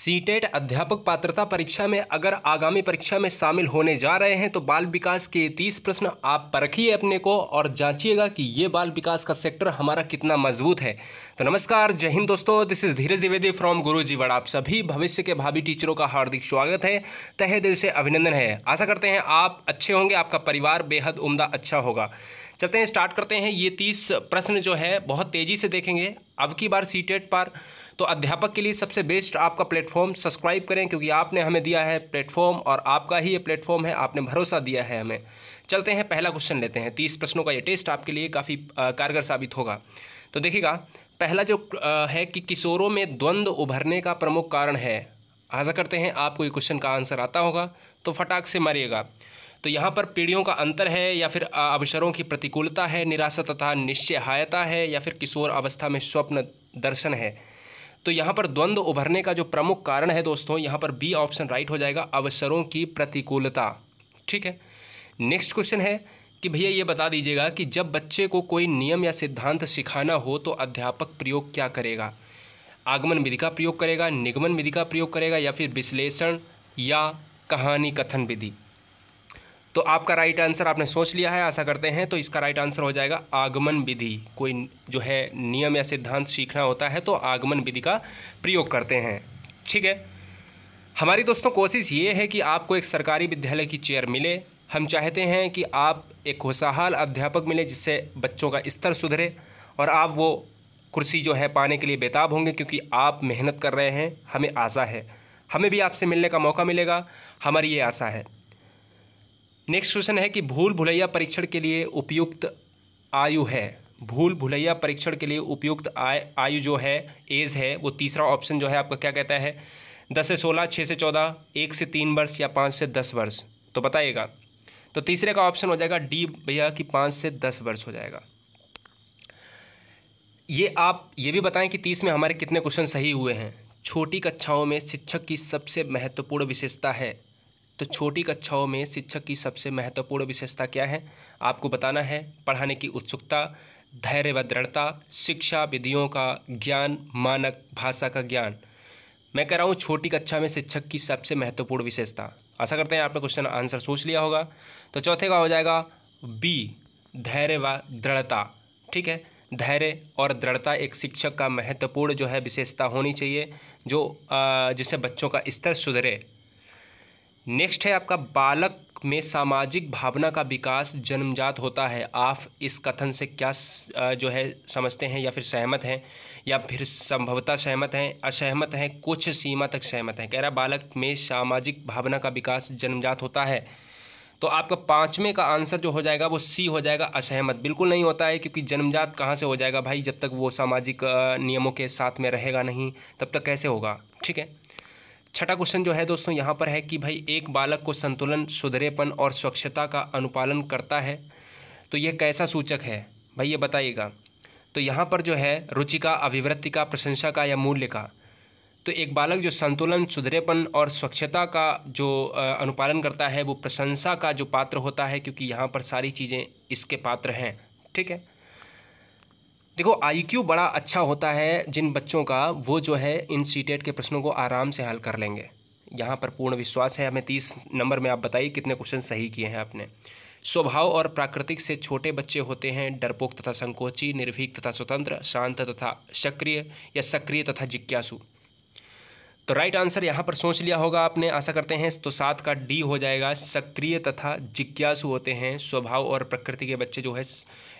CTET अध्यापक पात्रता परीक्षा में अगर आगामी परीक्षा में शामिल होने जा रहे हैं तो बाल विकास के तीस प्रश्न आप परखिए अपने को और जांचिएगा कि ये बाल विकास का सेक्टर हमारा कितना मजबूत है तो नमस्कार जय हिंद दोस्तों this is Dheeraj Dwivedi from Guruvada आप सभी भविष्य के भावी टीचरों का हार्दिक स्वागत है तहे दिल से अभिनंदन है आशा करते हैं आप अच्छे होंगे आपका परिवार बेहद उमदा अच्छा होगा चलते हैं स्टार्ट करते हैं ये तीस प्रश्न जो है बहुत तेज़ी से देखेंगे अब की बार सीटेट पर तो अध्यापक के लिए सबसे बेस्ट आपका प्लेटफॉर्म सब्सक्राइब करें क्योंकि आपने हमें दिया है प्लेटफॉर्म और आपका ही ये प्लेटफॉर्म है आपने भरोसा दिया है हमें चलते हैं पहला क्वेश्चन लेते हैं तीस प्रश्नों का ये टेस्ट आपके लिए काफ़ी कारगर साबित होगा तो देखिएगा पहला जो है कि किशोरों में द्वंद्व उभरने का प्रमुख कारण है आशा करते हैं आपको ये क्वेश्चन का आंसर आता होगा तो फटाक से मारिएगा तो यहाँ पर पीढ़ियों का अंतर है या फिर अवसरों की प्रतिकूलता है निराशा तथा निश्चयहायता है या फिर किशोर अवस्था में स्वप्न दर्शन है तो यहाँ पर द्वंद्व उभरने का जो प्रमुख कारण है दोस्तों यहाँ पर बी ऑप्शन राइट हो जाएगा अवसरों की प्रतिकूलता ठीक है नेक्स्ट क्वेश्चन है कि भैया ये बता दीजिएगा कि जब बच्चे को कोई नियम या सिद्धांत सिखाना हो तो अध्यापक प्रयोग क्या करेगा आगमन विधि का प्रयोग करेगा निगमन विधि का प्रयोग करेगा या फिर विश्लेषण या कहानी कथन विधि तो आपका राइट आंसर आपने सोच लिया है आशा करते हैं तो इसका राइट आंसर हो जाएगा आगमन विधि कोई जो है नियम या सिद्धांत सीखना होता है तो आगमन विधि का प्रयोग करते हैं ठीक है हमारी दोस्तों कोशिश ये है कि आपको एक सरकारी विद्यालय की चेयर मिले हम चाहते हैं कि आप एक खुशहाल अध्यापक मिले जिससे बच्चों का स्तर सुधरे और आप वो कुर्सी जो है पाने के लिए बेताब होंगे क्योंकि आप मेहनत कर रहे हैं हमें आशा है हमें भी आपसे मिलने का मौका मिलेगा हमारी ये आशा है नेक्स्ट क्वेश्चन है कि भूल भुलैया परीक्षण के लिए उपयुक्त आयु है भूल भुलैया परीक्षण के लिए उपयुक्त आय आयु जो है एज है वो तीसरा ऑप्शन जो है आपका क्या कहता है दस से सोलह छः से चौदह एक से तीन वर्ष या पाँच से दस वर्ष तो बताइएगा तो तीसरे का ऑप्शन हो जाएगा डी भैया कि पाँच से दस वर्ष हो जाएगा ये आप ये भी बताएं कि तीस में हमारे कितने क्वेश्चन सही हुए हैं छोटी कक्षाओं में शिक्षक की सबसे महत्वपूर्ण विशेषता है तो छोटी कक्षाओं में शिक्षक की सबसे महत्वपूर्ण विशेषता क्या है आपको बताना है पढ़ाने की उत्सुकता धैर्य व दृढ़ता शिक्षा विधियों का ज्ञान मानक भाषा का ज्ञान मैं कह रहा हूँ छोटी कक्षा में शिक्षक की सबसे महत्वपूर्ण विशेषता आशा करते हैं आपने क्वेश्चन आंसर सोच लिया होगा तो चौथे का हो जाएगा बी धैर्य व दृढ़ता ठीक है धैर्य और दृढ़ता एक शिक्षक का महत्वपूर्ण जो है विशेषता होनी चाहिए जो जिससे बच्चों का स्तर सुधरे नेक्स्ट है आपका बालक में सामाजिक भावना का विकास जन्मजात होता है आप इस कथन से क्या जो है समझते हैं या फिर सहमत हैं या फिर संभवतः सहमत हैं असहमत हैं कुछ सीमा तक सहमत हैं कह रहा बालक में सामाजिक भावना का विकास जन्मजात होता है तो आपका पाँचवें का आंसर जो हो जाएगा वो सी हो जाएगा असहमत बिल्कुल नहीं होता है क्योंकि जन्मजात कहाँ से हो जाएगा भाई जब तक वो सामाजिक नियमों के साथ में रहेगा नहीं तब तक कैसे होगा ठीक है छठा क्वेश्चन जो है दोस्तों यहाँ पर है कि भाई एक बालक को संतुलन सुधरेपन और स्वच्छता का अनुपालन करता है तो यह कैसा सूचक है भाई ये बताइएगा तो यहाँ पर जो है रुचि का अभिवृत्ति का प्रशंसा का या मूल्य का तो एक बालक जो संतुलन सुधरेपन और स्वच्छता का जो अनुपालन करता है वो प्रशंसा का जो पात्र होता है क्योंकि यहाँ पर सारी चीज़ें इसके पात्र हैं ठीक है देखो आईक्यू बड़ा अच्छा होता है जिन बच्चों का वो जो है इन सी e के प्रश्नों को आराम से हल कर लेंगे यहाँ पर पूर्ण विश्वास है हमें तीस नंबर में आप बताइए कितने क्वेश्चन सही किए हैं आपने स्वभाव और प्राकृतिक से छोटे बच्चे होते हैं डरपोक तथा संकोची निर्भीक तथा स्वतंत्र शांत तथा सक्रिय या सक्रिय तथा जिज्ञासु तो राइट आंसर यहाँ पर सोच लिया होगा आपने आशा करते हैं तो सात का डी हो जाएगा सक्रिय तथा जिज्ञासु होते हैं स्वभाव और प्रकृति के बच्चे जो है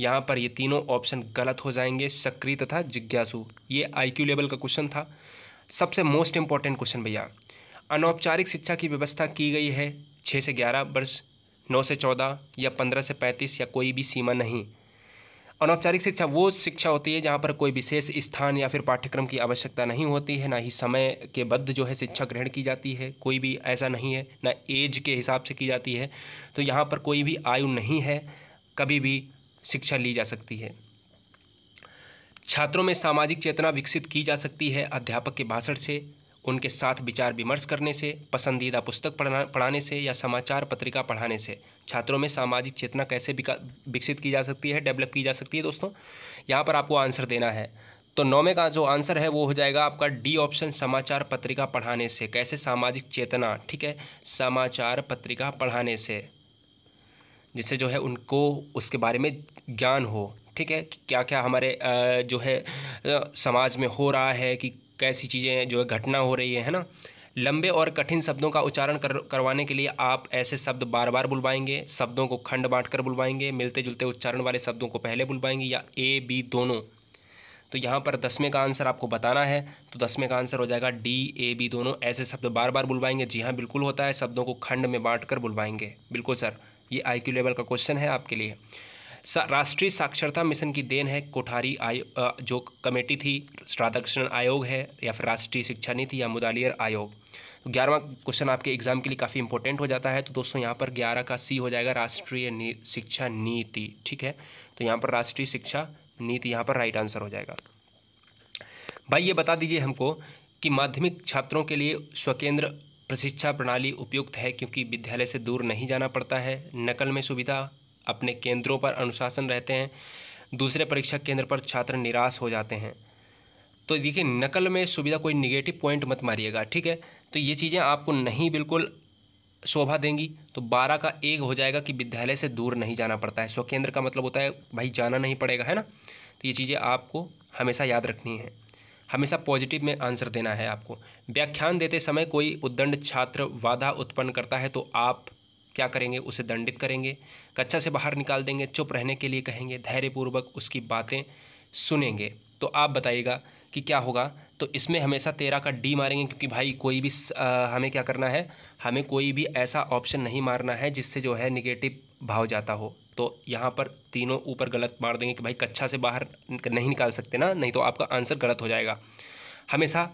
यहाँ पर ये तीनों ऑप्शन गलत हो जाएंगे सक्रिय तथा जिज्ञासु ये आईक्यू लेवल का क्वेश्चन था सबसे मोस्ट इम्पॉर्टेंट क्वेश्चन भैया अनौपचारिक शिक्षा की व्यवस्था की गई है छः से ग्यारह वर्ष नौ से चौदह या पंद्रह से पैंतीस या कोई भी सीमा नहीं अनौपचारिक शिक्षा वो शिक्षा होती है जहाँ पर कोई विशेष स्थान या फिर पाठ्यक्रम की आवश्यकता नहीं होती है ना ही समय के बद्ध जो है शिक्षा ग्रहण की जाती है कोई भी ऐसा नहीं है ना एज के हिसाब से की जाती है तो यहाँ पर कोई भी आयु नहीं है कभी भी शिक्षा ली जा सकती है छात्रों में सामाजिक चेतना विकसित की जा सकती है अध्यापक के भाषण से उनके साथ विचार विमर्श करने से पसंदीदा पुस्तक पढ़ाने से या समाचार पत्रिका पढ़ाने से छात्रों में सामाजिक चेतना कैसे विकसित की जा सकती है डेवलप की जा सकती है दोस्तों यहाँ पर आपको आंसर देना है तो नौवें का जो आंसर है वो हो जाएगा आपका डी ऑप्शन समाचार पत्रिका पढ़ाने से कैसे सामाजिक चेतना ठीक है समाचार पत्रिका पढ़ाने से जिससे जो है उनको उसके बारे में ज्ञान हो ठीक है कि क्या क्या हमारे जो है समाज में हो रहा है कि कैसी चीज़ें जो है घटना हो रही है है ना लंबे और कठिन शब्दों का उच्चारण कर करवाने के लिए आप ऐसे शब्द बार बार बुलवाएंगे शब्दों को खंड बाँट कर बुलवाएंगे मिलते जुलते उच्चारण वाले शब्दों को पहले बुलवाएंगे या ए बी दोनों तो यहाँ पर दसवें का आंसर आपको बताना है तो दसवें का आंसर हो जाएगा डी ए बी दोनों ऐसे शब्द बार बार बुलवाएंगे जी हाँ बिल्कुल होता है शब्दों को खंड में बांट कर बुलवाएंगे बिल्कुल सर ये आई लेवल का क्वेश्चन है आपके लिए राष्ट्रीय साक्षरता मिशन की देन है कोठारी आय जो कमेटी थी राधाकृष्ण आयोग है या फिर राष्ट्रीय शिक्षा नीति या मुदालियर आयोग तो ग्यारहवा क्वेश्चन आपके एग्जाम के लिए काफ़ी इंपॉर्टेंट हो जाता है तो दोस्तों यहाँ पर ग्यारह का सी हो जाएगा राष्ट्रीय नी, शिक्षा नीति ठीक है तो यहाँ पर राष्ट्रीय शिक्षा नीति यहाँ पर राइट आंसर हो जाएगा भाई ये बता दीजिए हमको कि माध्यमिक छात्रों के लिए स्वकेंद्र प्रशिक्षा प्रणाली उपयुक्त है क्योंकि विद्यालय से दूर नहीं जाना पड़ता है नकल में सुविधा अपने केंद्रों पर अनुशासन रहते हैं दूसरे परीक्षा केंद्र पर छात्र निराश हो जाते हैं तो देखिए नकल में सुविधा कोई निगेटिव पॉइंट मत मारिएगा ठीक है तो ये चीज़ें आपको नहीं बिल्कुल शोभा देंगी तो बारह का एक हो जाएगा कि विद्यालय से दूर नहीं जाना पड़ता है स्वकेंद्र का मतलब होता है भाई जाना नहीं पड़ेगा है ना तो ये चीज़ें आपको हमेशा याद रखनी है हमेशा पॉजिटिव में आंसर देना है आपको व्याख्यान देते समय कोई उद्दंड छात्र बाधा उत्पन्न करता है तो आप क्या करेंगे उसे दंडित करेंगे कक्षा से बाहर निकाल देंगे चुप रहने के लिए कहेंगे धैर्यपूर्वक उसकी बातें सुनेंगे तो आप बताइएगा कि क्या होगा तो इसमें हमेशा तेरह का डी मारेंगे क्योंकि भाई कोई भी हमें क्या करना है हमें कोई भी ऐसा ऑप्शन नहीं मारना है जिससे जो है निगेटिव भाव जाता हो तो यहाँ पर तीनों ऊपर गलत मार देंगे कि भाई कच्छा से बाहर नहीं निकाल सकते ना नहीं तो आपका आंसर गलत हो जाएगा हमेशा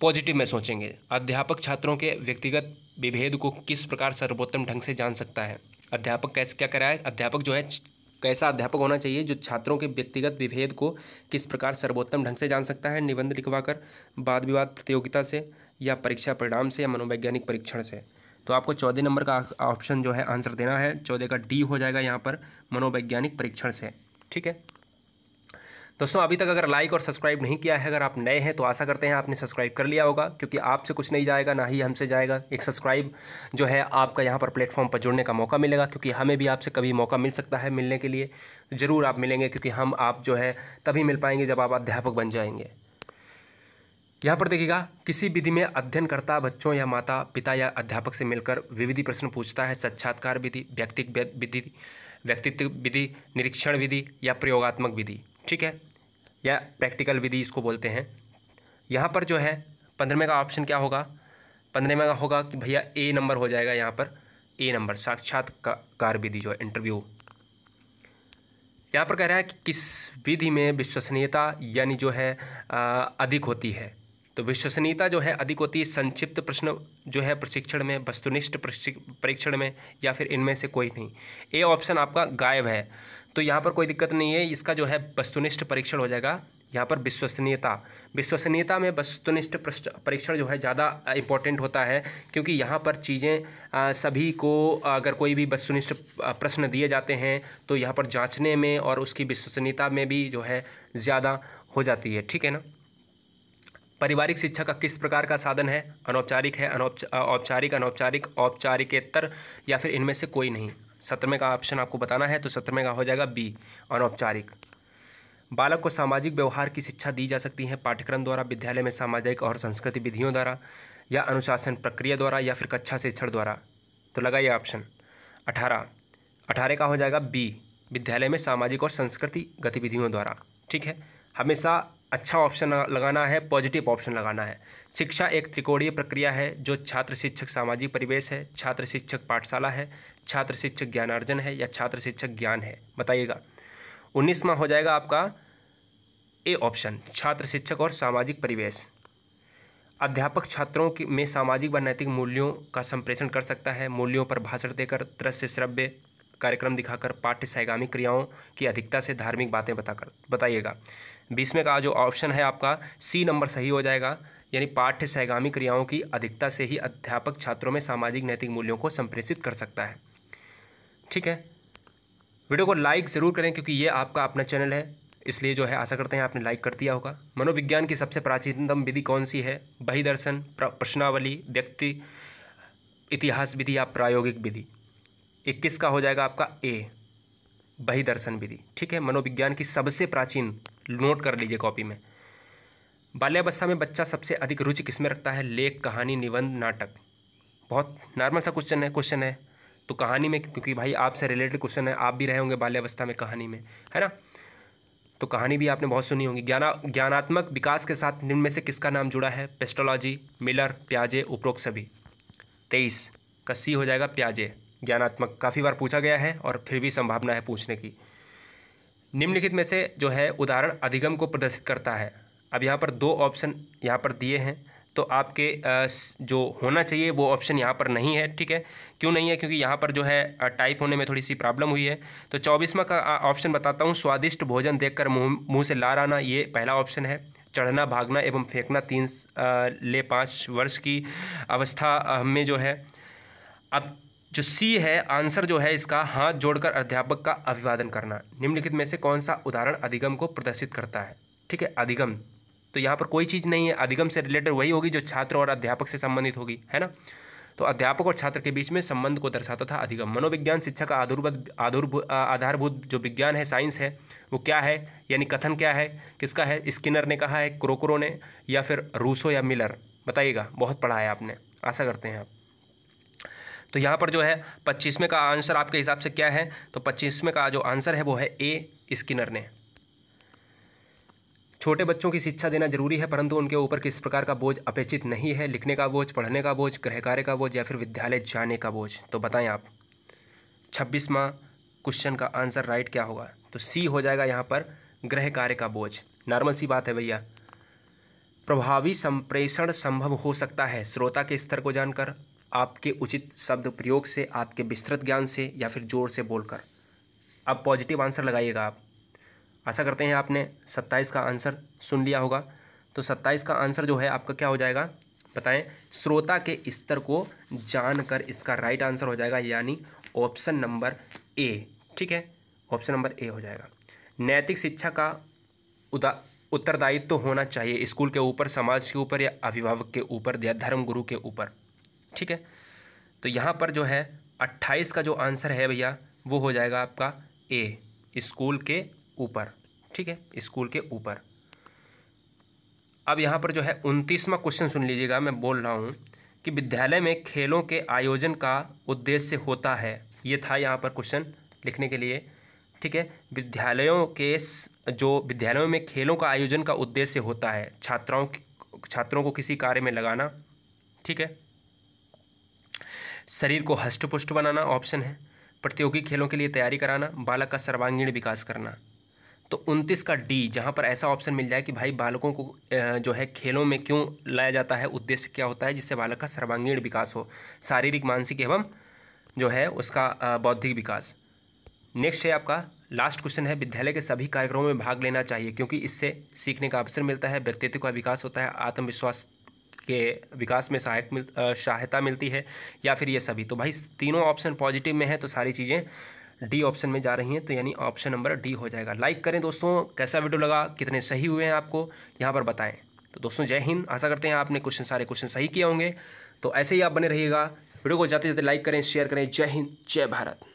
पॉजिटिव में सोचेंगे अध्यापक छात्रों के व्यक्तिगत विभेद को किस प्रकार सर्वोत्तम ढंग से जान सकता है अध्यापक कैसे क्या कराए अध्यापक जो है कैसा अध्यापक होना चाहिए जो छात्रों के व्यक्तिगत विभेद को किस प्रकार सर्वोत्तम ढंग से जान सकता है निबंध लिखवाकर वाद विवाद प्रतियोगिता से या परीक्षा परिणाम से या मनोवैज्ञानिक परीक्षण से तो आपको चौदह नंबर का ऑप्शन जो है आंसर देना है चौदह का डी हो जाएगा यहाँ पर मनोवैज्ञानिक परीक्षण से ठीक है दोस्तों अभी तक अगर लाइक और सब्सक्राइब नहीं किया है अगर आप नए हैं तो आशा करते हैं आपने सब्सक्राइब कर लिया होगा क्योंकि आपसे कुछ नहीं जाएगा ना ही हमसे जाएगा एक सब्सक्राइब जो है आपका यहाँ पर प्लेटफॉर्म पर जुड़ने का मौका मिलेगा क्योंकि हमें भी आपसे कभी मौका मिल सकता है मिलने के लिए ज़रूर आप मिलेंगे क्योंकि हम आप जो है तभी मिल पाएंगे जब आप अध्यापक बन जाएंगे यहाँ पर देखिएगा किसी विधि में अध्ययनकर्ता बच्चों या माता पिता या अध्यापक से मिलकर विविधि प्रश्न पूछता है साक्षात्कार विधि व्यक्तिक विधि व्यक्तित्व विधि निरीक्षण विधि या प्रयोगात्मक विधि ठीक है या प्रैक्टिकल विधि इसको बोलते हैं यहाँ पर जो है पंद्रहवें का ऑप्शन क्या होगा पंद्रहवें का होगा कि भैया ए नंबर हो जाएगा यहाँ पर ए नंबर साक्षात्कार विधि जो है इंटरव्यू यहाँ पर कह रहा है कि किस विधि में विश्वसनीयता यानी जो है आ, अधिक होती है तो विश्वसनीयता जो है अधिक होती है संक्षिप्त प्रश्न जो है प्रशिक्षण में वस्तुनिष्ठ परीक्षण में या फिर इनमें से कोई नहीं ए ऑप्शन आपका गायब है तो यहाँ पर कोई दिक्कत नहीं है इसका जो है वस्तुनिष्ठ परीक्षण हो जाएगा यहाँ पर विश्वसनीयता विश्वसनीयता में वस्तुनिष्ठ परीक्षण जो है ज़्यादा इम्पोर्टेंट होता है क्योंकि यहाँ पर चीज़ें सभी को अगर कोई भी वस्तुनिष्ठ प्रश्न दिए जाते हैं तो यहाँ पर जांचने में और उसकी विश्वसनीयता में भी जो है ज़्यादा हो जाती है ठीक है ना पारिवारिक शिक्षा का किस प्रकार का साधन है अनौपचारिक है अनौपचारिक अनौपचारिक औपचारिकेतर या फिर इनमें से कोई नहीं सत्रहवें का ऑप्शन आपको बताना है तो सत्रहवें का हो जाएगा बी अनौपचारिक बालक को सामाजिक व्यवहार की शिक्षा दी जा सकती है पाठ्यक्रम द्वारा विद्यालय में सामाजिक और संस्कृति विधियों द्वारा या अनुशासन प्रक्रिया द्वारा या फिर कक्षा शिक्षण द्वारा तो लगाइए ऑप्शन अठारह अठारह का हो जाएगा बी विद्यालय में सामाजिक और संस्कृति गतिविधियों द्वारा ठीक है हमेशा अच्छा ऑप्शन लगाना है पॉजिटिव ऑप्शन लगाना है शिक्षा एक त्रिकोणीय प्रक्रिया है जो छात्र शिक्षक सामाजिक परिवेश है छात्र शिक्षक पाठशाला है छात्र शिक्षक ज्ञानार्जन है या छात्र शिक्षक ज्ञान है बताइएगा उन्नीसवा हो जाएगा आपका ए ऑप्शन छात्र शिक्षक और सामाजिक परिवेश अध्यापक छात्रों की में सामाजिक व नैतिक मूल्यों का संप्रेषण कर सकता है मूल्यों पर भाषण देकर दृश्य श्रव्य कार्यक्रम दिखाकर पाठ्य सैगामी क्रियाओं की अधिकता से धार्मिक बातें बताकर बताइएगा बीसवें का जो ऑप्शन है आपका सी नंबर सही हो जाएगा यानी पाठ्य सहगामी क्रियाओं की अधिकता से ही अध्यापक छात्रों में सामाजिक नैतिक मूल्यों को संप्रेषित कर सकता है ठीक है वीडियो को लाइक ज़रूर करें क्योंकि ये आपका अपना चैनल है इसलिए जो है आशा करते हैं आपने लाइक कर दिया होगा मनोविज्ञान की सबसे प्राचीनतम विधि कौन सी है बहिदर्शन प्रश्नावली व्यक्ति इतिहास विधि या प्रायोगिक विधि इक्कीस का हो जाएगा आपका ए बहिदर्शन विधि ठीक है मनोविज्ञान की सबसे प्राचीन नोट कर लीजिए कॉपी में बाल्यावस्था में बच्चा सबसे अधिक रुचि किस में रखता है लेख कहानी निबंध नाटक बहुत नॉर्मल सा क्वेश्चन है क्वेश्चन है तो कहानी में क्योंकि भाई आपसे रिलेटेड क्वेश्चन है आप भी रहे होंगे बाल्यावस्था में कहानी में है ना तो कहानी भी आपने बहुत सुनी होगी ज्ञाना ज्ञानात्मक विकास के साथ निम्न में से किसका नाम जुड़ा है पेस्टोलॉजी मिलर प्याजे उपरोक्त सभी तेईस का सी हो जाएगा प्याजे ज्ञानात्मक काफ़ी बार पूछा गया है और फिर भी संभावना है पूछने की निम्नलिखित में से जो है उदाहरण अधिगम को प्रदर्शित करता है अब यहाँ पर दो ऑप्शन यहाँ पर दिए हैं तो आपके जो होना चाहिए वो ऑप्शन यहाँ पर नहीं है ठीक है क्यों नहीं है क्योंकि यहाँ पर जो है टाइप होने में थोड़ी सी प्रॉब्लम हुई है तो चौबीसवा का ऑप्शन बताता हूँ स्वादिष्ट भोजन देखकर मुंह मुँह से लार आना ये पहला ऑप्शन है चढ़ना भागना एवं फेंकना तीन ले पाँच वर्ष की अवस्था में जो है अब जो सी है आंसर जो है इसका हाथ जोड़कर अध्यापक का अभिवादन करना निम्नलिखित में से कौन सा उदाहरण अधिगम को प्रदर्शित करता है ठीक है अधिगम तो यहाँ पर कोई चीज़ नहीं है अधिगम से रिलेटेड वही होगी जो छात्र और अध्यापक से संबंधित होगी है ना तो अध्यापक और छात्र के बीच में संबंध को दर्शाता था अधिगम मनोविज्ञान शिक्षा का आधारभूत आधारभूत जो विज्ञान है साइंस है वो क्या है यानी कथन क्या है किसका है स्किनर ने कहा है क्रोकरो ने या फिर रूसो या मिलर बताइएगा बहुत पढ़ा है आपने आशा करते हैं आप तो यहाँ पर जो है पच्चीसवें का आंसर आपके हिसाब से क्या है तो पच्चीसवें का जो आंसर है वो है ए स्किनर ने छोटे बच्चों की शिक्षा देना जरूरी है परंतु उनके ऊपर किस प्रकार का बोझ अपेक्षित नहीं है लिखने का बोझ पढ़ने का बोझ गृह कार्य का बोझ या फिर विद्यालय जाने का बोझ तो बताएं आप छब्बीसवा क्वेश्चन का आंसर राइट क्या होगा तो सी हो जाएगा यहाँ पर गृह कार्य का बोझ नॉर्मल सी बात है भैया प्रभावी संप्रेषण संभव हो सकता है श्रोता के स्तर को जानकर आपके उचित शब्द प्रयोग से आपके विस्तृत ज्ञान से या फिर जोर से बोलकर अब पॉजिटिव आंसर लगाइएगा आप आशा करते हैं आपने सत्ताईस का आंसर सुन लिया होगा तो सत्ताईस का आंसर जो है आपका क्या हो जाएगा बताएं श्रोता के स्तर को जानकर इसका राइट आंसर हो जाएगा यानी ऑप्शन नंबर ए ठीक है ऑप्शन नंबर ए हो जाएगा नैतिक शिक्षा का उदा उत्तरदायित्व तो होना चाहिए स्कूल के ऊपर समाज के ऊपर या अभिभावक के ऊपर या धर्म गुरु के ऊपर ठीक है तो यहाँ पर जो है अट्ठाईस का जो आंसर है भैया वो हो जाएगा आपका ए स्कूल के ऊपर ठीक है स्कूल के ऊपर अब यहाँ पर जो है उनतीसवा क्वेश्चन सुन लीजिएगा मैं बोल रहा हूँ कि विद्यालय में खेलों के आयोजन का उद्देश्य होता है ये था यहाँ पर क्वेश्चन लिखने के लिए ठीक है विद्यालयों के जो विद्यालयों में खेलों का आयोजन का उद्देश्य होता है छात्राओं छात्रों को किसी कार्य में लगाना ठीक है शरीर को हष्टपुष्ट बनाना ऑप्शन है प्रतियोगी खेलों के लिए तैयारी कराना बालक का सर्वांगीण विकास करना तो उनतीस का डी जहाँ पर ऐसा ऑप्शन मिल जाए कि भाई बालकों को जो है खेलों में क्यों लाया जाता है उद्देश्य क्या होता है जिससे बालक का सर्वांगीण विकास हो शारीरिक मानसिक एवं जो है उसका बौद्धिक विकास नेक्स्ट है आपका लास्ट क्वेश्चन है विद्यालय के सभी कार्यक्रमों में भाग लेना चाहिए क्योंकि इससे सीखने का अवसर मिलता है व्यक्तित्व का विकास होता है आत्मविश्वास के विकास में सहायक मिल सहायता मिलती है या फिर ये सभी तो भाई तीनों ऑप्शन पॉजिटिव में है तो सारी चीज़ें डी ऑप्शन में जा रही हैं तो यानी ऑप्शन नंबर डी हो जाएगा लाइक करें दोस्तों कैसा वीडियो लगा कितने सही हुए हैं आपको यहाँ पर बताएं तो दोस्तों जय हिंद आशा करते हैं आपने क्वेश्चन सारे क्वेश्चन सही किए होंगे तो ऐसे ही आप बने रहिएगा वीडियो को जाते जाते लाइक करें शेयर करें जय हिंद जय भारत